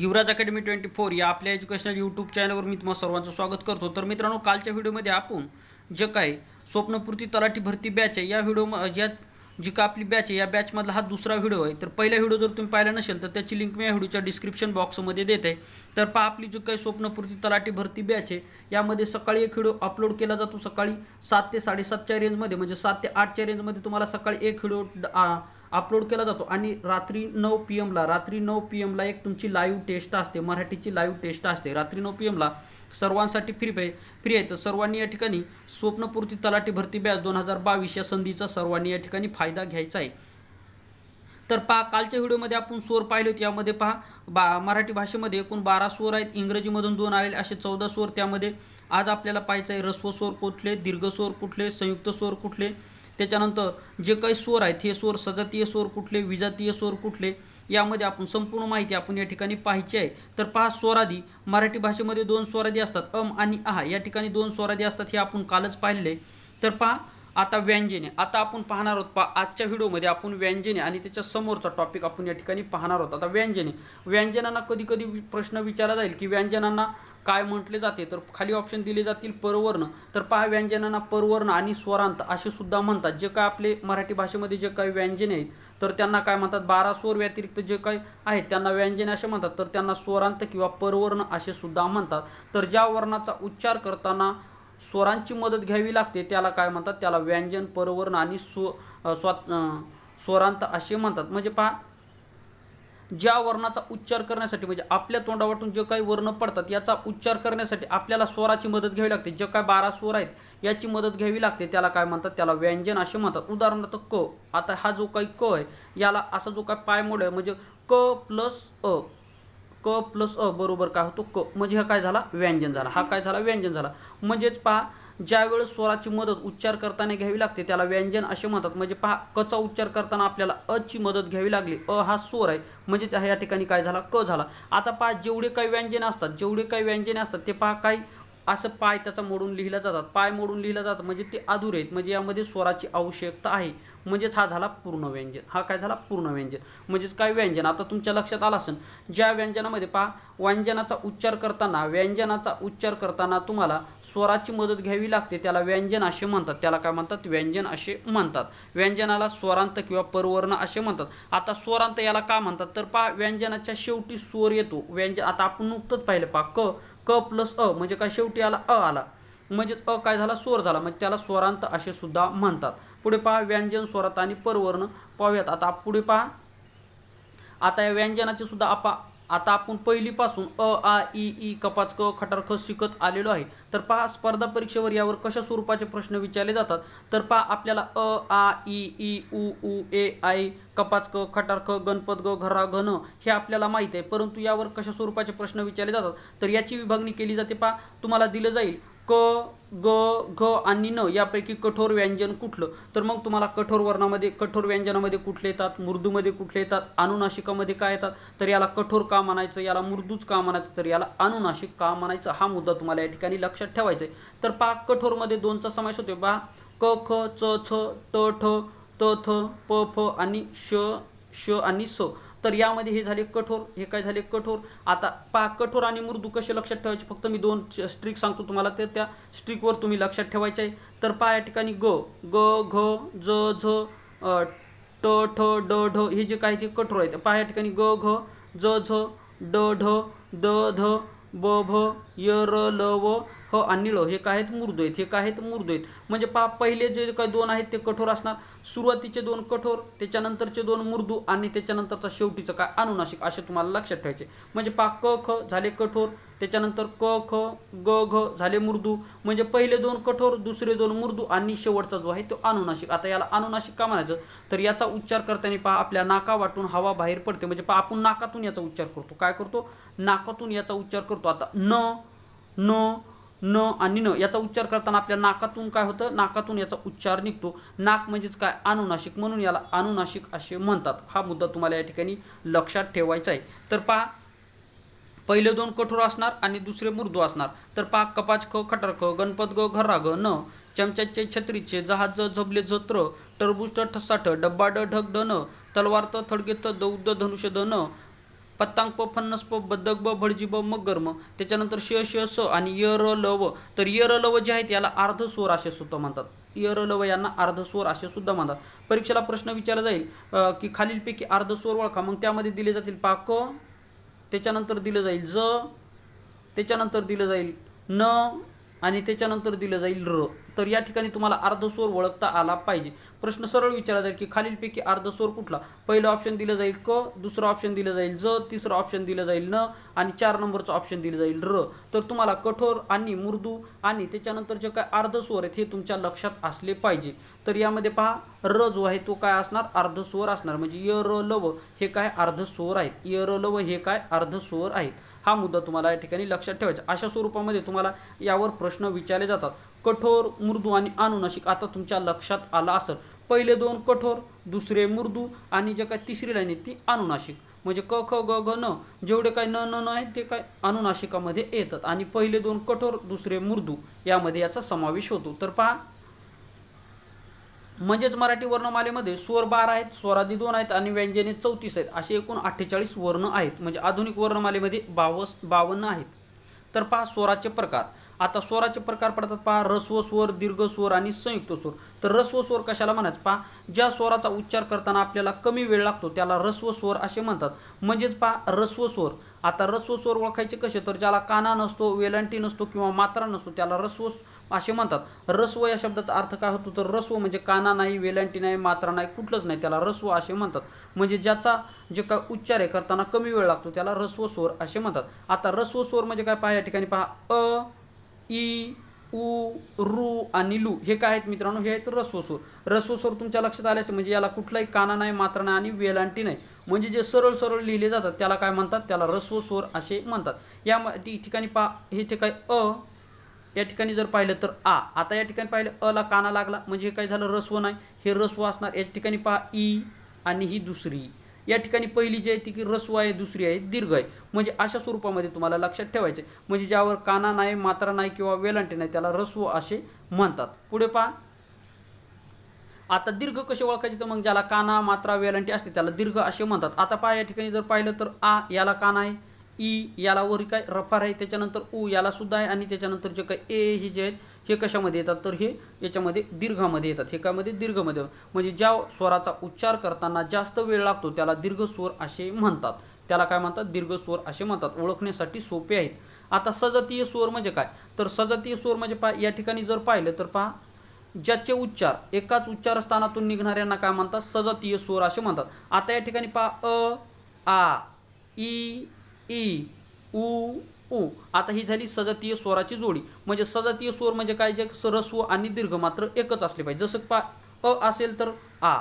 युवराज academy twenty four या आपल्या educational YouTube चॅनलवर मी तुम्हाला सर्वांचं स्वागत करतो तर मित्रांनो कालच्या व्हिडिओमध्ये आपण जे काय स्वप्नपूर्ती तलाठी भरती बॅच आहे या व्हिडिओ या जी का आपली बॅच आहे या बॅचमधला हा दुसरा व्हिडिओ आहे तर पहिला व्हिडिओ जर तुम्ही पाहिला नसेल तर त्याची लिंक मी या व्हिडिओच्या डिस्क्रिप्शन बॉक्समध्ये देत आहे तर पहा आपली जी काही स्वप्नपूर्ती तलाठी भरती बॅच आहे यामध्ये सकाळी एक व्हिडिओ अपलोड केला जातो सकाळी सात ते साडेसातच्या रेंजमध्ये म्हणजे सात ते आठच्या रेंजमध्ये तुम्हाला सकाळी एक व्हिडिओ अपलोड केला जातो आणि रात्री नऊ पी एमला रात्री नऊ पी एमला एक तुमची लाईव्ह टेस्ट असते मराठीची लाईव्ह टेस्ट असते रात्री नऊ पी एमला सर्वांसाठी फ्री पे फ्री आहे तर सर्वांनी या ठिकाणी स्वप्नपूर्ती तलाठी भरती बॅच दोन हजार बावीस या संधीचा सर्वांनी या ठिकाणी फायदा घ्यायचा आहे तर पहा कालच्या व्हिडिओमध्ये आपण स्वर पाहिले होते यामध्ये पहा बा मराठी भाषेमध्ये एकूण बारा स्वर आहेत इंग्रजीमधून दोन आलेले असे चौदा स्वर त्यामध्ये आज आपल्याला पाहायचं आहे रस्व स्वर कुठले दीर्घ स्वर कुठले संयुक्त स्वर कुठले त्याच्यानंतर जे काही स्वर आहेत हे स्वर सजातीय स्वर कुठले विजातीय स्वर कुठले यामध्ये आपण संपूर्ण माहिती आपण या ठिकाणी पाहायची आहे तर पहा स्वराधी मराठी भाषेमध्ये दोन स्वराधी असतात अम आणि आहा या ठिकाणी दोन स्वराधी असतात हे आपण कालच पाहिले तर पहा आता व्यंजने आता आपण पाहणार आहोत पा आजच्या व्हिडिओमध्ये आपण व्यंजने आणि त्याच्या समोरचा टॉपिक आपण या ठिकाणी पाहणार आहोत आता व्यंजने व्यंजनांना कधी कधी प्रश्न विचारला जाईल की व्यंजनांना काय म्हटले जाते तर खाली ऑप्शन दिले जातील परवर्ण तर पहा व्यंजनांना परवर्ण आणि स्वरांत असे सुद्धा म्हणतात जे काय आपले मराठी भाषेमध्ये जे काही व्यंजने आहेत तर त्यांना काय म्हणतात बारा स्वर व्यतिरिक्त जे काही आहेत त्यांना व्यंजने असे म्हणतात तर त्यांना स्वरांत किंवा परवर्ण असे सुद्धा म्हणतात तर ज्या वर्णाचा उच्चार करताना स्वरांची मदत घ्यावी लागते त्याला काय म्हणतात त्याला व्यंजन परवर्ण आणि स्व स्वरांत असे म्हणतात म्हणजे पहा ज्या वर्णाचा उच्चार करण्यासाठी म्हणजे आपल्या तोंडावाटून जे काही वर्ण पडतात याचा उच्चार करण्यासाठी आपल्याला स्वराची मदत घ्यावी लागते जे काय बारा स्वर आहेत याची मदत घ्यावी लागते त्याला काय म्हणतात त्याला व्यंजन असे म्हणतात उदाहरणार्थ क आता हा जो काही क आहे याला असा जो काय मोड आहे म्हणजे क प्लस अ क प्लस अ बरोबर काय होतो क म्हणजे हा काय झाला व्यंजन झाला हा काय झाला व्यंजन झाला म्हणजेच पहा ज्यावेळेस स्वराची मदत उच्चार करताना घ्यावी लागते त्याला व्यंजन असे म्हणतात म्हणजे पहा कचा उच्चार करताना आपल्याला अ ची मदत घ्यावी लागली अ हा स्वर आहे म्हणजेच ह्या ठिकाणी काय झाला क झाला आता पहा जेवढे काही व्यंजन असतात जेवढे काही व्यंजने असतात ते पहा काही असं पाय त्याचा मोडून लिहिला जातात पाय मोडून लिहिला जातात म्हणजे ते अधुरे आहेत म्हणजे यामध्ये स्वराची आवश्यकता आहे म्हणजेच हा झाला पूर्ण व्यंजन हा काय झाला पूर्ण व्यंजन म्हणजेच काय व्यंजन आता तुमच्या लक्षात आलं असेल ज्या व्यंजनामध्ये पहा व्यंजनाचा उच्चार करताना व्यंजनाचा उच्चार करताना तुम्हाला स्वराची मदत घ्यावी लागते त्याला व्यंजन असे म्हणतात त्याला काय म्हणतात व्यंजन असे म्हणतात व्यंजनाला स्वरांत किंवा परवर्ण असे म्हणतात आता स्वरांत याला का म्हणतात तर पहा व्यंजनाच्या शेवटी स्वर येतो व्यंजन आता आपण नुकतंच पाहिलं पहा क क प्लस अ म्हणजे काय शेवटी आला अ आला म्हणजेच अ काय झाला स्वर झाला म्हणजे त्याला स्वरांत असे सुद्धा म्हणतात पुढे पहा व्यंजन स्वरात आणि परवर्ण पाहूयात आता पुढे पहा आता या व्यंजनाचे सुद्धा आपा आता आपण पहिलीपासून अ आ ई ई कपाच क खटार ख शिकत आलेलो आहे तर पहा स्पर्धा परीक्षेवर यावर कशा स्वरूपाचे प्रश्न विचारले जातात तर पहा आपल्याला अ आ ई ई उ उ ए आय कपाच क ख गणपत ग घरा घन हे आपल्याला माहीत आहे परंतु यावर कशा स्वरूपाचे प्रश्न विचारले जातात तर याची विभागणी केली जाते पहा तुम्हाला दिलं जाईल क ग घ आणि न यापैकी कठोर व्यंजन कुठलं तर मग तुम्हाला कठोर वर्णामध्ये कठोर व्यंजनामध्ये कुठले येतात मृदूमध्ये कुठले येतात अनुनाशिकामध्ये काय येतात तर याला कठोर का म्हणायचं याला मृदूच का म्हणायचं तर याला अनुनाशिक का म्हणायचं हा मुद्दा तुम्हाला या ठिकाणी लक्षात ठेवायचा आहे तर पा कठोरमध्ये दोनचा समावेश होतो बा क ख च छ ट ठ त थ प फ आणि श श आणि स तर यामध्ये हे झाले कठोर हे काय झाले कठोर आता पा कठोर आणि मृदू कसे लक्षात ठेवायचे फक्त मी दोन स्ट्रिक सांगतो तुम्हाला तर त्या स्ट्रिकवर तुम्ही लक्षात ठेवायचे आहे तर पहा या ठिकाणी ग ग घ ज झ ट ठ ड ढ हे जे काय ते कठोर आहेत पहा या ठिकाणी ग घ ज झ ड ढ द ध ब भ य र ल व ह आणि ळ हे काय आहेत मूर्द आहेत हे काय आहेत मूर्द आहेत म्हणजे पा पहिले जे काय दोन आहेत ते कठोर असणार सुरुवातीचे दोन कठोर त्याच्यानंतरचे दोन मृदू आणि त्याच्यानंतरचा शेवटीचं काय अनुनाशिक असे तुम्हाला लक्षात ठेवायचे म्हणजे पा क ख झाले कठोर त्याच्यानंतर क ख ग घ झाले मृदू म्हणजे पहिले दोन कठोर दुसरे दोन मृदू आणि शेवटचा जो आहे तो अनुनाशिक आता याला अनुनाशिक का म्हणायचं तर याचा उच्चार करताना पहा आपल्या नाका वाटून हवा बाहेर पडते म्हणजे पहा आपण नाकातून याचा उच्चार करतो काय करतो नाकातून याचा उच्चार करतो आता न न न आणि न याचा उच्चार करताना आपल्या नाकातून काय होतं नाकातून याचा उच्चार निघतो नाक म्हणजेच काय अनुनाशिक म्हणून याला अनुनाशिक असे म्हणतात हा मुद्दा तुम्हाला या ठिकाणी लक्षात ठेवायचा आहे तर पहा पहिले दोन कठोर असणार आणि दुसरे मृदू असणार तर पहा कपाच ख खटर ख गणपत ग घरा ग न चमच्याचे छत्रीचे जहाज झबले जत्र टरबूज ठसाठ ठ डब्बा ड ढग ड न तलवार त थडगे त दौद धनुष्य द न पत्तांग प फन्नस प बदक ब भडजी ब मगर्म त्याच्यानंतर श श स आणि य र ल व तर य र ल व जे आहेत याला अर्ध स्वर असे सुद्धा म्हणतात य र ल व यांना अर्धस्वर असे सुद्धा म्हणतात परीक्षेला प्रश्न विचारला जाईल की खालीलपैकी स्वर ओळखा मग त्यामध्ये दिले जातील पाक त्याच्यानंतर दिलं जाईल ज त्याच्यानंतर दिलं जाईल न आणि त्याच्यानंतर दिलं जाईल र तर या ठिकाणी तुम्हाला अर्धस्वर ओळखता आला पाहिजे प्रश्न सरळ विचारला जाईल की खालीलपैकी अर्धस्वर कुठला पहिलं ऑप्शन दिलं जाईल क दुसरं ऑप्शन दिलं जाईल ज तिसरं ऑप्शन दिलं जाईल न आणि चार नंबरचं ऑप्शन दिलं जाईल र तर तुम्हाला कठोर आणि मृदू आणि त्याच्यानंतर जे काय अर्धस्वर आहेत हे तुमच्या लक्षात असले पाहिजे तर यामध्ये पहा र जो आहे तो काय असणार अर्धस्वर असणार म्हणजे य र लव हे काय अर्धस्वर आहेत य र लव हे काय अर्धस्वर आहेत हा मुद्दा तुम्हाला या ठिकाणी लक्षात ठेवायचा अशा स्वरूपामध्ये तुम्हाला यावर प्रश्न विचारले जातात कठोर मृदू आणि अनुनाशिक आता तुमच्या लक्षात आला असेल पहिले दोन कठोर दुसरे मृदू आणि जे काय तिसरी लाईन आहे ती अनुनाशिक म्हणजे क ख ग ग न जेवढे काय न न न आहे ते काय अनुनाशिकामध्ये येतात आणि पहिले दोन कठोर दुसरे मृदू यामध्ये याचा समावेश होतो तर पहा म्हणजेच मराठी वर्णमालेमध्ये स्वर बारा आहेत स्वरादी दोन आहेत आणि व्यंजने चौतीस आहेत असे एकूण अठ्ठेचाळीस वर्ण आहेत म्हणजे आधुनिक वर्णमालेमध्ये बावस बावन्न आहेत तर पहा स्वराचे प्रकार आता स्वराचे प्रकार पडतात पहा रस्व स्वर दीर्घ स्वर आणि संयुक्त स्वर तर रस्व स्वर कशाला म्हणायचं पहा ज्या स्वराचा उच्चार करताना आपल्याला कमी वेळ लागतो त्याला रस्व स्वर असे म्हणतात म्हणजेच पहा रस्व स्वर आता रस्व स्वर ओळखायचे कसे तर ज्याला काना नसतो वेलांटी नसतो किंवा मात्रा नसतो त्याला रस्व असे म्हणतात रस्व या शब्दाचा अर्थ काय होतो तर रस्व म्हणजे काना नाही वेलांटी नाही मात्रा नाही कुठलंच नाही त्याला रस्व असे म्हणतात म्हणजे ज्याचा जे काय उच्चार आहे करताना कमी वेळ लागतो त्याला रस्व स्वर असे म्हणतात आता रस्व स्वर म्हणजे काय पहा या ठिकाणी पहा अ ई उ रु आणि लू हे काय आहेत मित्रांनो हे आहेत रस्वस्वर रस्वस्वर तुमच्या लक्षात आले असेल म्हणजे याला कुठलाही काना नाही मात्रा नाही आणि वेलांटी नाही म्हणजे जे सरळ सरळ लिहिले जातात त्याला काय म्हणतात त्याला रस्वस्वर असे म्हणतात या ठिकाणी पा हे ते काय अ या ठिकाणी जर पाहिलं तर आ आता या ठिकाणी पाहिलं अ ला काना लागला म्हणजे काय झालं रस्व नाही हे रस्व असणार या ठिकाणी पा ई आणि ही दुसरी या ठिकाणी पहिली जी आहे ती की रस्व आहे दुसरी आहे दीर्घ आहे म्हणजे अशा स्वरूपामध्ये तुम्हाला लक्षात ठेवायचे म्हणजे ज्यावर काना नाही मात्रा नाही किंवा वेलांटे नाही त्याला रस्व असे म्हणतात पुढे पहा आता दीर्घ कसे ओळखायचे तर मग ज्याला काना मात्रा वेलांटी असते त्याला दीर्घ असे म्हणतात आता पहा या ठिकाणी जर पाहिलं तर आ याला काना आहे ई याला वरी काय रफार आहे त्याच्यानंतर ऊ याला सुद्धा आहे आणि त्याच्यानंतर जे काही ए हे जे आहेत हे कशामध्ये येतात तर हे याच्यामध्ये दीर्घामध्ये येतात हे कामध्ये दीर्घमध्ये म्हणजे ज्या स्वराचा उच्चार करताना जास्त वेळ लागतो त्याला दीर्घ स्वर असे म्हणतात त्याला काय म्हणतात दीर्घ स्वर असे म्हणतात ओळखण्यासाठी सोपे आहेत आता सजातीय स्वर म्हणजे काय तर सजातीय स्वर म्हणजे पा या ठिकाणी जर पाहिलं तर पहा ज्याचे उच्चार एकाच उच्चारस्थानातून निघणाऱ्यांना काय म्हणतात सजातीय स्वर असे म्हणतात आता या ठिकाणी पहा अ आ ई ई उ उ आता ही झाली सजातीय स्वराची जोडी म्हणजे सजातीय स्वर म्हणजे काय जे सरस्व आणि दीर्घ मात्र एकच असले पाहिजे जसं पा अ असेल तर आ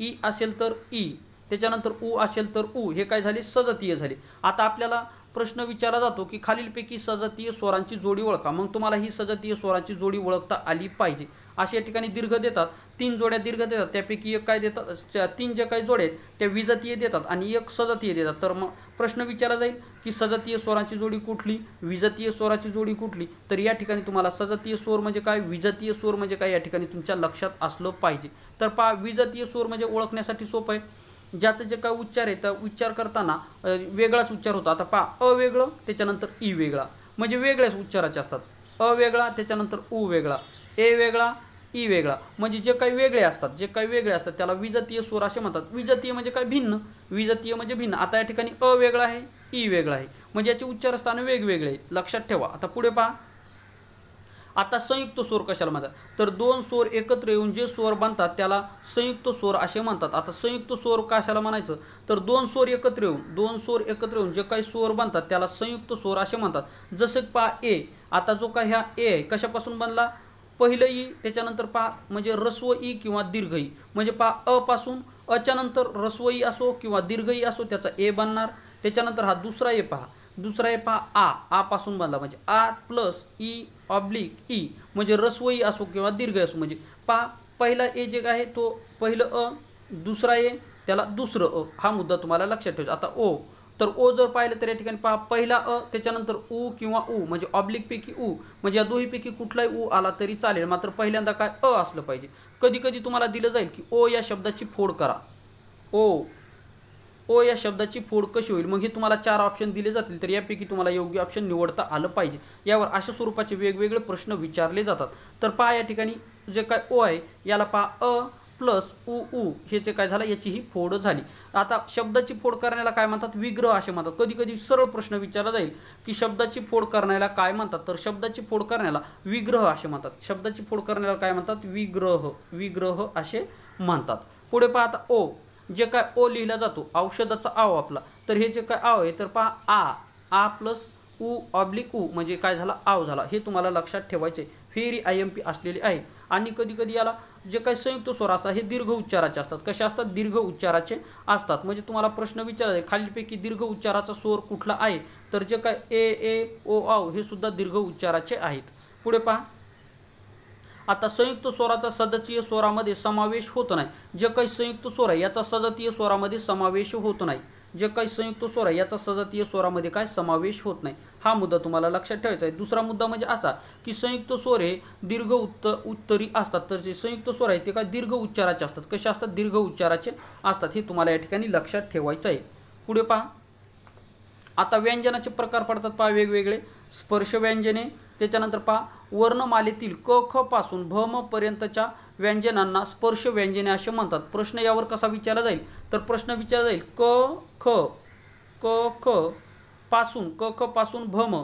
ई असेल तर ई त्याच्यानंतर उ असेल तर उ हे काय झाले सजातीय झाले आता आपल्याला प्रश्न विचारला जातो की खालीलपैकी सजातीय स्वरांची जोडी ओळखा मग तुम्हाला ही सजातीय स्वरांची जोडी ओळखता आली पाहिजे अशा ठिकाणी दीर्घ देतात तीन जोड्या दीर्घ देतात त्यापैकी एक काय देतात तीन ज्या काय जोड्या आहेत त्या विजातीय देतात आणि एक सजातीय देतात तर मग प्रश्न विचारला जाईल की सजातीय स्वरांची जोडी कुठली विजातीय स्वराची जोडी कुठली तर या ठिकाणी तुम्हाला सजातीय स्वर म्हणजे काय विजातीय स्वर म्हणजे काय या ठिकाणी तुमच्या लक्षात असलं पाहिजे तर पा विजातीय स्वर म्हणजे ओळखण्यासाठी सोपं आहे ज्याचं जे काय उच्चार आहे तर उच्चार करताना वेगळाच उच्चार होता आता पहा अवेगळं त्याच्यानंतर ई वेगळा म्हणजे वेगळ्याच उच्चाराचे असतात अवेगळा त्याच्यानंतर उ वेगळा ए वेगळा ई वेगळा म्हणजे जे काही वेगळे असतात जे काही वेगळे असतात त्याला विजातीय स्वर असे म्हणतात विजातीय म्हणजे काय भिन्न विजातीय म्हणजे भिन्न आता या ठिकाणी अ वेगळा आहे ई वेगळा आहे म्हणजे याचे स्थान वेगवेगळे लक्षात ठेवा आता पुढे पहा आता संयुक्त स्वर कशाला म्हणतात तर दोन स्वर एकत्र येऊन जे स्वर बनतात त्याला संयुक्त स्वर असे म्हणतात आता संयुक्त स्वर कशाला म्हणायचं तर दोन स्वर एकत्र येऊन दोन स्वर एकत्र येऊन जे काही स्वर बनतात त्याला संयुक्त स्वर असे म्हणतात जसं पहा ए आता जो काही हा ए कशापासून बनला पहिलं ई त्याच्यानंतर पा म्हणजे रस्व ई किंवा दीर्घ ई म्हणजे पा अपासून अच्यानंतर रस्व ई असो किंवा दीर्घ ई असो त्याचा ए बनणार त्याच्यानंतर हा दुसरा ए पहा दुसरा ए पहा आ पासून बनला म्हणजे आ प्लस ई ऑब्लिक ई म्हणजे रस्व ई असो किंवा दीर्घ असो म्हणजे पा पहिला ए जे आहे तो पहिलं अ दुसरा ए त्याला दुसरं अ हा मुद्दा तुम्हाला लक्षात ठेवायचा आता ओ तर ओ जर पाहिलं तर या ठिकाणी पहा पहिला अ त्याच्यानंतर उ किंवा ऊ म्हणजे ऑब्लिकपैकी ऊ म्हणजे या दोहीपैकी कुठलाही ऊ आला तरी चालेल मात्र पहिल्यांदा काय अ असलं पाहिजे कधी कधी तुम्हाला दिलं जाईल की ओ या शब्दाची फोड करा ओ ओ या शब्दाची फोड कशी होईल मग हे तुम्हाला चार ऑप्शन दिले जातील तर यापैकी तुम्हाला योग्य ऑप्शन निवडता आलं पाहिजे यावर अशा स्वरूपाचे वेगवेगळे प्रश्न विचारले जातात तर पहा या ठिकाणी जे काय ओ आहे याला पहा अ प्लस उ उ हे जे काय झालं याची ही फोड झाली आता शब्दाची फोड करण्याला काय म्हणतात विग्रह असे म्हणतात कधी कधी सरळ प्रश्न विचारला जाईल की शब्दाची फोड करण्याला काय म्हणतात तर शब्दाची फोड करण्याला विग्रह असे म्हणतात शब्दाची फोड करण्याला काय म्हणतात विग्रह विग्रह असे म्हणतात पुढे पाहता ओ जे काय ओ लिहिला जातो औषधाचा आव आपला तर हे जे काय आव आहे तर पहा आ आ प्लस उ ऑब्लिक उ म्हणजे काय झाला आव झाला हे तुम्हाला लक्षात ठेवायचे फेरी आय एम पी असलेली आहे आणि कधी कधी याला जे काही संयुक्त स्वर असतात हे दीर्घ उच्चाराचे असतात कसे असतात दीर्घ उच्चाराचे असतात म्हणजे तुम्हाला प्रश्न विचारायचे खालीपैकी दीर्घ उच्चाराचा स्वर कुठला आहे तर जे काय ए ए ओ आव हे सुद्धा दीर्घ उच्चाराचे आहेत पुढे पहा आता संयुक्त स्वराचा सदतीय स्वरामध्ये समावेश होत नाही जे काही संयुक्त स्वर आहे याचा सदतीय स्वरामध्ये समावेश होत नाही जे काही संयुक्त स्वर आहे याचा सदतीय स्वरामध्ये काय समावेश होत नाही हा मुद्दा तुम्हाला लक्षात ठेवायचा आहे दुसरा मुद्दा म्हणजे असा की संयुक्त स्वर हे दीर्घ उत्त उत्तरी असतात तर जे संयुक्त स्वर आहे ते काय दीर्घ उच्चाराचे असतात कसे असतात दीर्घ उच्चाराचे असतात हे तुम्हाला या ठिकाणी लक्षात ठेवायचं आहे पुढे पहा आता व्यंजनाचे प्रकार पडतात पहा वेगवेगळे स्पर्श व्यंजने त्याच्यानंतर पहा वर्णमालेतील क ख पासून भ म पर्यंतच्या व्यंजनांना स्पर्श व्यंजने असे म्हणतात प्रश्न यावर कसा विचारला जाईल तर प्रश्न विचारला जाईल क ख क ख पासून क ख पासून भ म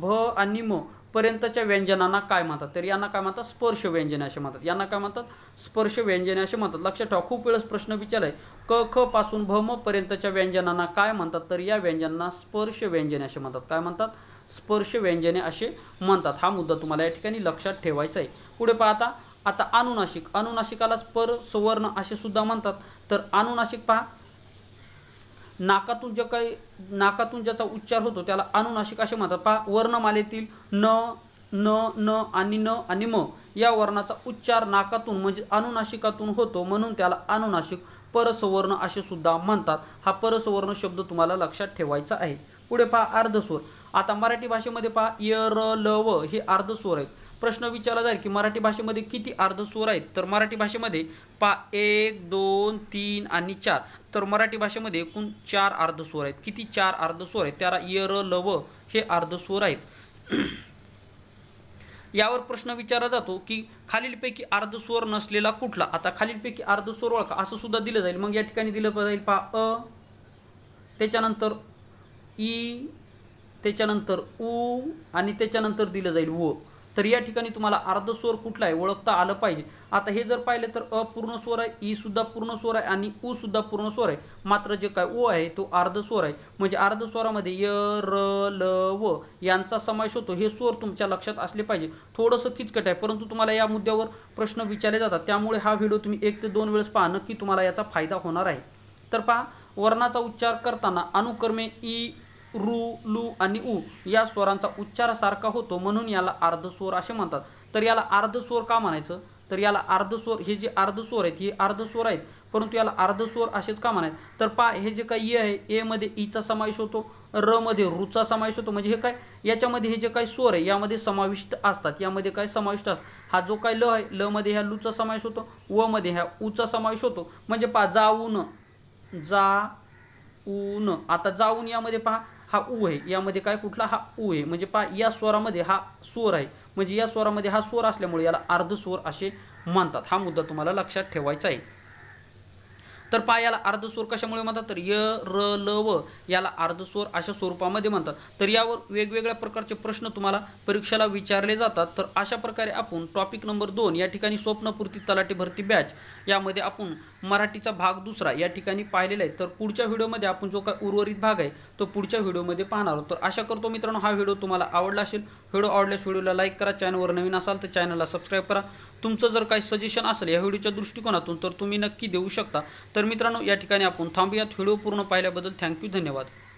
भ आणि म पर्यंतच्या व्यंजनांना काय म्हणतात तर यांना काय म्हणतात स्पर्श व्यंजने असे म्हणतात यांना काय म्हणतात स्पर्श व्यंजने असे म्हणतात लक्षात ठेवा खूप वेळेस प्रश्न विचारलाय क ख पासून भ म पर्यंतच्या व्यंजनांना काय म्हणतात तर या व्यंजनांना स्पर्श व्यंजने असे म्हणतात काय म्हणतात स्पर्श व्यंजने असे म्हणतात हा मुद्दा तुम्हाला या ठिकाणी लक्षात ठेवायचा आहे पुढे पाहता आता अनुनाशिक अनुनाशिकालाच पर सुवर्ण असे सुद्धा म्हणतात तर अनुनाशिक पहा नाकातून जे काही नाकातून ज्याचा उच्चार होतो त्याला अनुनाशिक असे म्हणतात पहा वर्णमालेतील न न न आणि न आणि म या वर्णाचा उच्चार नाकातून म्हणजे अनुनाशिकातून होतो म्हणून त्याला अनुनाशिक परसवर्ण असे सुद्धा म्हणतात हा परसवर्ण शब्द तुम्हाला लक्षात ठेवायचा आहे पुढे पहा अर्धस्वर आता मराठी भाषेमध्ये पहा यर ल व हे अर्धस्वर आहेत प्रश्न विचारला जाईल की मराठी भाषेमध्ये किती अर्धस्वर आहेत तर मराठी भाषेमध्ये पा एक दोन तीन आणि चार तर मराठी भाषेमध्ये एकूण चार अर्धस्वर आहेत किती चार अर्धस्वर आहेत त्याला यर लव हे अर्धस्वर आहेत यावर प्रश्न विचारला जातो की खालीलपैकी अर्धस्वर नसलेला कुठला आता खालीलपैकी अर्धस्वर ओळखा असं सुद्धा दिलं जाईल मग या ठिकाणी दिलं जाईल पा अ त्याच्यानंतर ई त्याच्यानंतर उ आणि त्याच्यानंतर दिलं जाईल व तर या ठिकाणी तुम्हाला अर्ध स्वर कुठला आहे ओळखता आलं पाहिजे आता हे जर पाहिलं तर अपूर्ण स्वर आहे ई सुद्धा पूर्ण स्वर आहे आणि ऊ सुद्धा पूर्ण स्वर आहे मात्र जे काय ओ आहे तो अर्ध स्वर आहे म्हणजे अर्ध स्वरामध्ये य र ल व यांचा समावेश होतो हे स्वर तुमच्या लक्षात असले पाहिजे थोडंसं किचकट आहे परंतु तुम्हाला या मुद्द्यावर प्रश्न विचारले जातात त्यामुळे हा व्हिडिओ तुम्ही एक ते दोन वेळेस पहा नक्की तुम्हाला याचा फायदा होणार आहे तर पहा वर्णाचा उच्चार करताना अनुक्रमे ई रु लू आणि उ या स्वरांचा उच्चारासारखा होतो म्हणून याला अर्धस्वर असे म्हणतात तर याला अर्धस्वर का म्हणायचं तर याला अर्धस्वर हे जे अर्धस्वर आहेत हे अर्धस्वर आहेत परंतु याला अर्धस्वर असेच का म्हणायचं तर पा हे जे काय ए आहे एमध्ये ईचा समावेश होतो र मध्ये रुचा समावेश होतो म्हणजे हे काय याच्यामध्ये हे जे काय स्वर आहे यामध्ये समाविष्ट असतात यामध्ये काय समाविष्ट असतात हा जो काय ल आहे ल मध्ये ह्या लूचा समावेश होतो व मध्ये ह्या ऊचा समावेश होतो म्हणजे पा जाऊन जा ऊन आता जाऊन यामध्ये पहा हा उ आहे यामध्ये काय कुठला हा उ आहे म्हणजे पा या स्वरामध्ये हा स्वर आहे म्हणजे या स्वरामध्ये हा स्वर असल्यामुळे याला अर्धस्वर असे मानतात हा मुद्दा तुम्हाला लक्षात ठेवायचा आहे तर पा याला अर्धस्वर कशामुळे म्हणतात तर य र ल व याला अर्धस्वर अशा स्वरूपामध्ये म्हणतात तर यावर वेगवेगळ्या प्रकारचे प्रश्न तुम्हाला परीक्षेला विचारले जातात तर अशा प्रकारे आपण टॉपिक नंबर दोन या ठिकाणी स्वप्नपूर्ती तलाठी भरती बॅच यामध्ये आपण मराठीचा भाग दुसरा या ठिकाणी पाहिलेला आहे तर पुढच्या व्हिडिओमध्ये आपण जो काय उर्वरित भाग आहे तो पुढच्या व्हिडिओमध्ये पाहणार आहोत तर आशा करतो मित्रांनो हा व्हिडिओ तुम्हाला आवडला असेल व्हिडिओ आवडल्यास व्हिडिओला लाईक करा चॅनलवर नवीन असाल तर चॅनलला सबस्क्राईब करा तुमचं जर काही सजेशन असेल या व्हिडिओच्या दृष्टिकोनातून तर तुम्ही नक्की देऊ शकता तर तर मित्रांनो या ठिकाणी आपण थांबूयात व्हिडिओ पूर्ण पाहिल्याबद्दल थँक्यू धन्यवाद